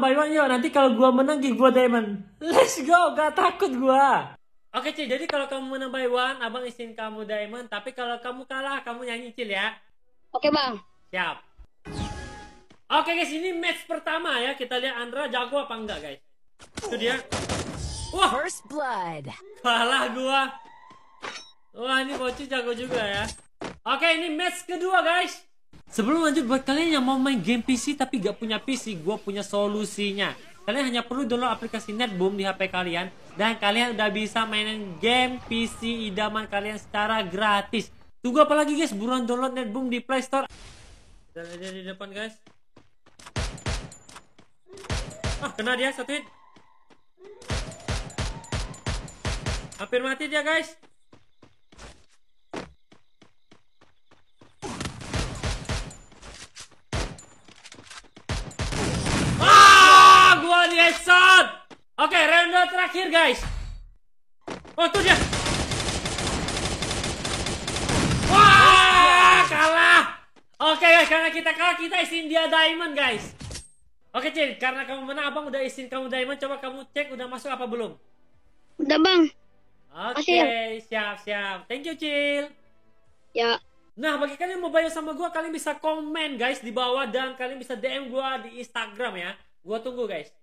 Bang yo nanti kalau gua menang gue gua diamond. Let's go, gak takut gua. Oke okay, jadi kalau kamu menang by one, abang izin kamu diamond. Tapi kalau kamu kalah, kamu nyanyi Cil ya. Oke bang. Siap. Oke guys, ini match pertama ya. Kita lihat Andra jago apa enggak guys. Itu dia. Wah. First blood. Kalah gua. Wah ini bocil jago juga ya. Oke, ini match kedua guys. Sebelum lanjut buat kalian yang mau main game PC tapi gak punya PC, gue punya solusinya. Kalian hanya perlu download aplikasi Netboom di HP kalian dan kalian udah bisa mainin game PC idaman kalian secara gratis. Tunggu apa lagi guys? Buruan download Netboom di Play Store. Dan ada di depan guys. Ah, kena dia satu hit. Hampir mati dia guys. Oke, round terakhir guys. Oh, tuh dia. Wah, kalah. Oke guys, karena kita kalah kita isiin dia diamond guys. Oke Cin, karena kamu menang abang udah isiin kamu diamond. Coba kamu cek udah masuk apa belum? Udah bang. Oke, okay, ya? siap siap. Thank you Cil. Ya. Nah, bagi kalian yang mau bayar sama gue, kalian bisa komen guys di bawah dan kalian bisa DM gue di Instagram ya. Gue tunggu guys.